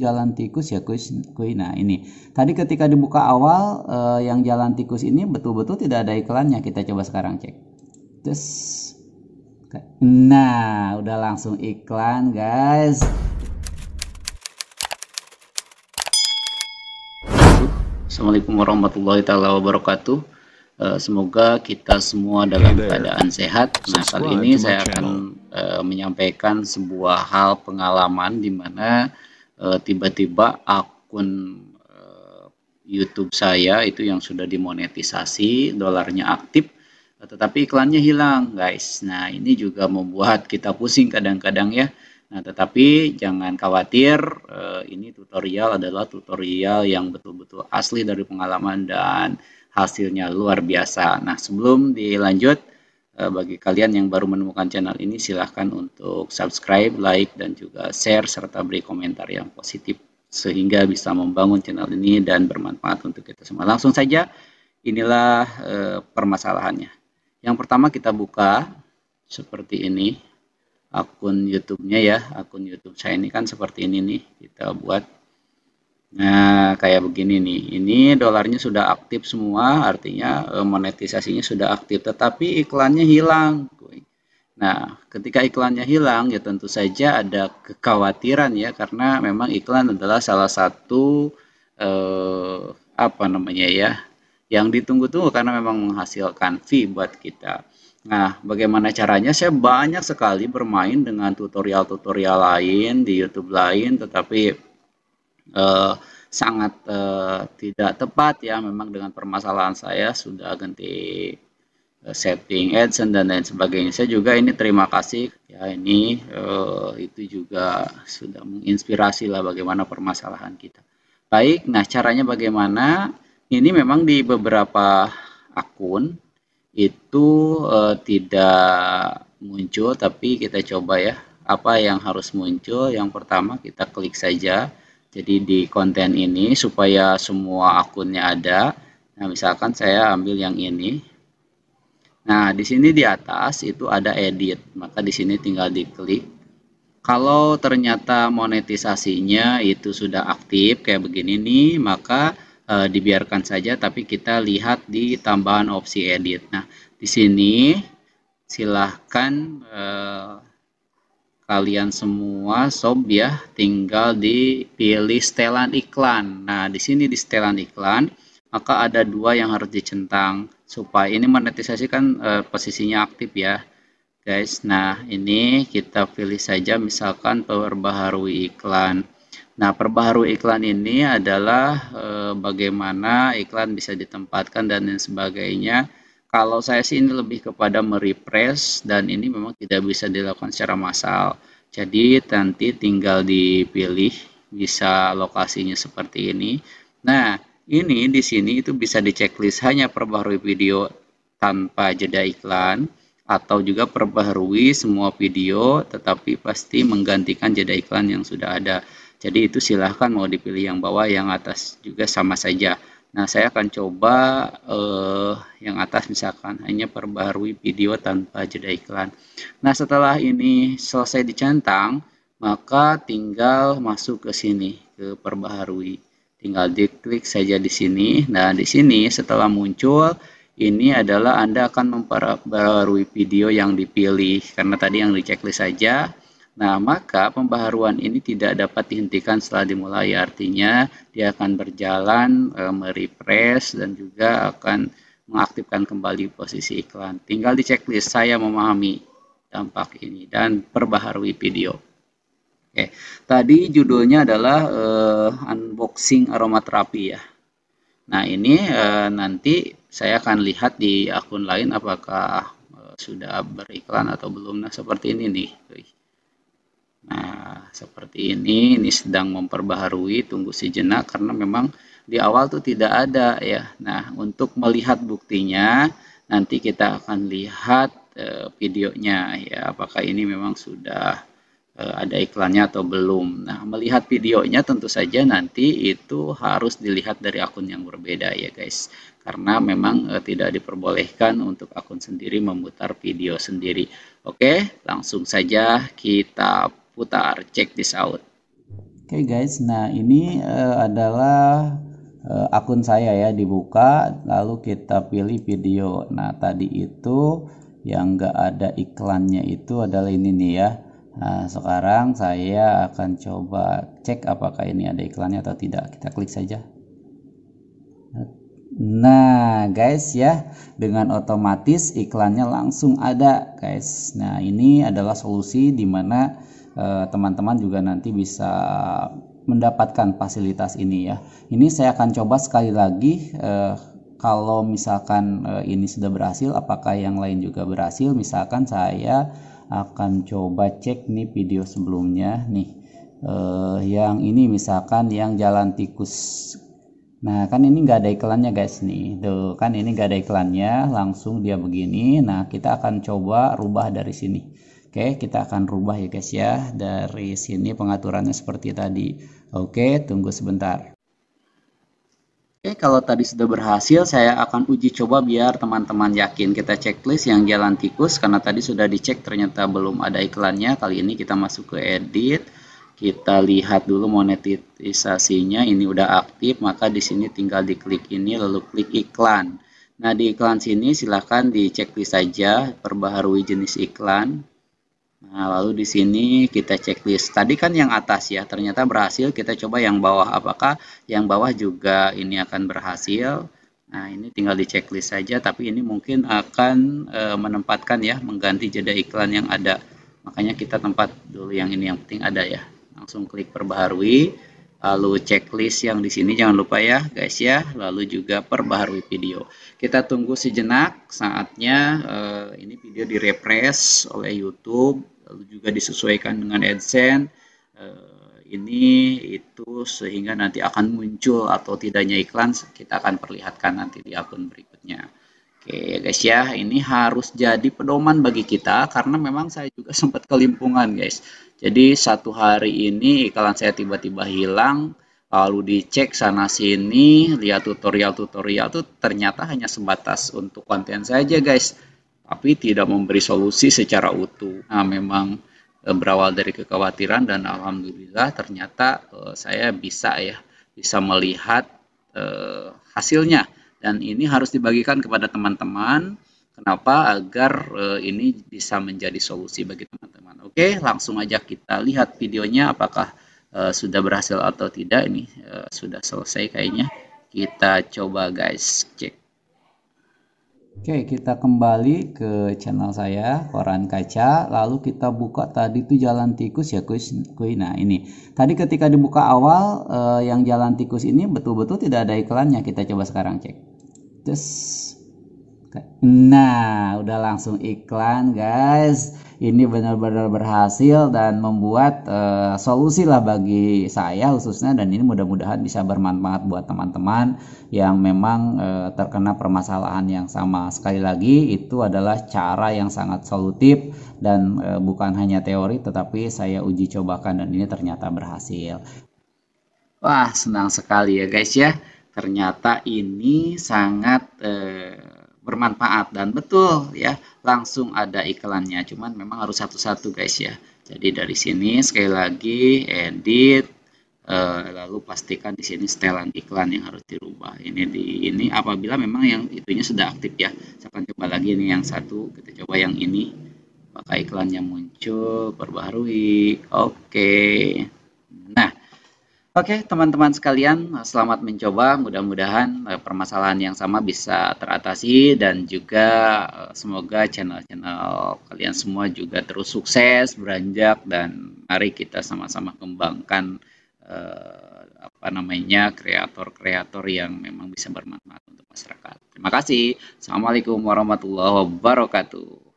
jalan tikus ya kuis kuis. nah ini tadi ketika dibuka awal uh, yang jalan tikus ini betul-betul tidak ada iklannya kita coba sekarang cek terus nah udah langsung iklan guys Assalamualaikum warahmatullahi taala wabarakatuh eh, semoga kita semua dalam iya, iya. keadaan sehat. Nah, kali ini saya akan uh, menyampaikan sebuah hal pengalaman di mana Eh, tiba-tiba akun eh, YouTube saya itu yang sudah dimonetisasi, dolarnya aktif, eh, tetapi iklannya hilang, guys. Nah, ini juga membuat kita pusing kadang-kadang ya. Nah, tetapi jangan khawatir, ini tutorial adalah tutorial yang betul-betul asli dari pengalaman dan hasilnya luar biasa. Nah, sebelum dilanjut, Eh, bagi kalian yang baru menemukan channel ini silahkan untuk subscribe, like, dan juga share serta beri komentar yang positif sehingga bisa membangun channel ini dan bermanfaat untuk kita semua. Langsung saja inilah e, permasalahannya. Yang pertama kita buka seperti ini akun YouTube-nya ya, akun YouTube saya ini kan seperti ini nih kita buat Nah, kayak begini nih. Ini dolarnya sudah aktif semua, artinya eh, monetisasinya sudah aktif, tetapi iklannya hilang. Nah, ketika iklannya hilang, ya tentu saja ada kekhawatiran ya, karena memang iklan adalah salah satu eh, apa namanya ya, yang ditunggu-tunggu karena memang menghasilkan fee buat kita. Nah, bagaimana caranya? Saya banyak sekali bermain dengan tutorial-tutorial lain di YouTube lain, tetapi uh, sangat uh, tidak tepat ya memang dengan permasalahan saya sudah ganti eh, setting AdSense dan lain sebagainya saya juga ini terima kasih ya ini uh, itu juga sudah menginspirasi lah bagaimana permasalahan kita baik nah caranya bagaimana ini memang di beberapa akun itu uh, tidak muncul tapi kita coba ya apa yang harus muncul yang pertama kita klik saja jadi di konten ini supaya semua akunnya ada. Nah, misalkan saya ambil yang ini. Nah, di sini di atas itu ada edit. Maka di sini tinggal diklik. Kalau ternyata monetisasinya itu sudah aktif kayak begini nih, maka e, dibiarkan saja tapi kita lihat di tambahan opsi edit. Nah, di sini silahkan e, kalian semua sob ya tinggal dipilih setelan iklan. Nah, di sini di setelan iklan maka ada dua yang harus dicentang supaya ini monetisasi kan e, eh, posisinya aktif ya guys. Nah, ini kita pilih saja misalkan perbaharui iklan. Nah, perbaharui iklan ini adalah e, bagaimana iklan bisa ditempatkan dan lain sebagainya kalau saya sih ini lebih kepada merepress dan ini memang tidak bisa dilakukan secara massal. Jadi nanti tinggal dipilih bisa lokasinya seperti ini. Nah, ini di sini itu bisa diceklist hanya perbaharui video tanpa jeda iklan atau juga perbaharui semua video tetapi pasti menggantikan jeda iklan yang sudah ada. Jadi itu silahkan mau dipilih yang bawah, yang atas juga sama saja. Nah, saya akan coba eh, yang atas misalkan hanya perbaharui video tanpa jeda iklan. Nah, setelah ini selesai dicentang, maka tinggal masuk ke sini, ke perbaharui. Tinggal diklik saja di sini. Nah, di sini setelah muncul, ini adalah Anda akan memperbaharui video yang dipilih. Karena tadi yang di checklist saja, Nah, maka pembaharuan ini tidak dapat dihentikan setelah dimulai. Artinya, dia akan berjalan, e, merefresh, dan juga akan mengaktifkan kembali posisi iklan. Tinggal di checklist, saya memahami dampak ini, dan perbaharui video. Oke, tadi judulnya adalah e, unboxing aromaterapi ya. Nah, ini e, nanti saya akan lihat di akun lain apakah e, sudah beriklan atau belum. Nah, seperti ini nih. Nah, seperti ini, ini sedang memperbaharui, tunggu sejenak karena memang di awal tuh tidak ada ya. Nah, untuk melihat buktinya, nanti kita akan lihat e, videonya ya, apakah ini memang sudah e, ada iklannya atau belum. Nah, melihat videonya tentu saja nanti itu harus dilihat dari akun yang berbeda ya, guys. Karena memang e, tidak diperbolehkan untuk akun sendiri memutar video sendiri. Oke, langsung saja kita putar. Check this out. Oke okay guys, nah ini uh, adalah uh, akun saya ya dibuka, lalu kita pilih video. Nah tadi itu yang nggak ada iklannya itu adalah ini nih ya. Nah sekarang saya akan coba cek apakah ini ada iklannya atau tidak. Kita klik saja. Nah, guys ya, dengan otomatis iklannya langsung ada, guys. Nah, ini adalah solusi dimana mana Eh, teman-teman juga nanti bisa mendapatkan fasilitas ini ya. Ini saya akan coba sekali lagi eh, kalau misalkan eh, ini sudah berhasil apakah yang lain juga berhasil? Misalkan saya akan coba cek nih video sebelumnya nih. Eh, yang ini misalkan yang jalan tikus Nah, kan ini nggak ada iklannya guys nih. Tuh, kan ini nggak ada iklannya, langsung dia begini. Nah, kita akan coba rubah dari sini. Oke, kita akan rubah ya guys ya. Dari sini pengaturannya seperti tadi. Oke, tunggu sebentar. Oke, kalau tadi sudah berhasil, saya akan uji coba biar teman-teman yakin. Kita checklist yang jalan tikus, karena tadi sudah dicek ternyata belum ada iklannya. Kali ini kita masuk ke edit. Kita lihat dulu monetisasinya, ini udah aktif, maka di sini tinggal diklik ini, lalu klik iklan. Nah, di iklan sini silahkan di saja, perbaharui jenis iklan. Nah, lalu di sini kita checklist. Tadi kan yang atas ya, ternyata berhasil. Kita coba yang bawah. Apakah yang bawah juga ini akan berhasil? Nah, ini tinggal di checklist saja, tapi ini mungkin akan e, menempatkan ya, mengganti jeda iklan yang ada. Makanya kita tempat dulu yang ini yang penting ada ya. Langsung klik perbaharui lalu checklist yang di sini jangan lupa ya guys ya lalu juga perbaharui video kita tunggu sejenak saatnya uh, ini video direpres oleh YouTube lalu juga disesuaikan dengan AdSense uh, ini itu sehingga nanti akan muncul atau tidaknya iklan kita akan perlihatkan nanti di akun berikutnya Oke ya guys ya, ini harus jadi pedoman bagi kita karena memang saya juga sempat kelimpungan guys. Jadi satu hari ini iklan saya tiba-tiba hilang, lalu dicek sana sini, lihat tutorial-tutorial tuh ternyata hanya sebatas untuk konten saja guys. Tapi tidak memberi solusi secara utuh. Nah memang eh, berawal dari kekhawatiran dan alhamdulillah ternyata eh, saya bisa ya, bisa melihat eh, hasilnya dan ini harus dibagikan kepada teman-teman. Kenapa? Agar uh, ini bisa menjadi solusi bagi teman-teman. Oke, langsung aja kita lihat videonya apakah uh, sudah berhasil atau tidak. Ini uh, sudah selesai kayaknya. Kita coba guys cek. Oke, kita kembali ke channel saya, Koran Kaca. Lalu kita buka tadi itu jalan tikus ya, kuis, kuis. Nah, ini. Tadi ketika dibuka awal, eh, yang jalan tikus ini betul-betul tidak ada iklannya. Kita coba sekarang cek terus nah udah langsung iklan guys ini benar-benar berhasil dan membuat uh, solusi lah bagi saya khususnya dan ini mudah-mudahan bisa bermanfaat buat teman-teman yang memang uh, terkena permasalahan yang sama sekali lagi itu adalah cara yang sangat solutif dan uh, bukan hanya teori tetapi saya uji cobakan dan ini ternyata berhasil wah senang sekali ya guys ya Ternyata ini sangat eh, bermanfaat dan betul ya langsung ada iklannya. Cuman memang harus satu-satu guys ya. Jadi dari sini sekali lagi edit eh, lalu pastikan di sini setelan iklan yang harus dirubah. Ini di ini apabila memang yang itunya sudah aktif ya. Saya akan coba lagi ini yang satu, kita coba yang ini. Maka iklannya muncul, perbaharui. Oke. Okay. Nah, Oke, teman-teman sekalian, selamat mencoba. Mudah-mudahan eh, permasalahan yang sama bisa teratasi dan juga eh, semoga channel-channel kalian semua juga terus sukses, beranjak dan mari kita sama-sama kembangkan eh, apa namanya kreator-kreator yang memang bisa bermanfaat untuk masyarakat. Terima kasih. Assalamualaikum warahmatullahi wabarakatuh.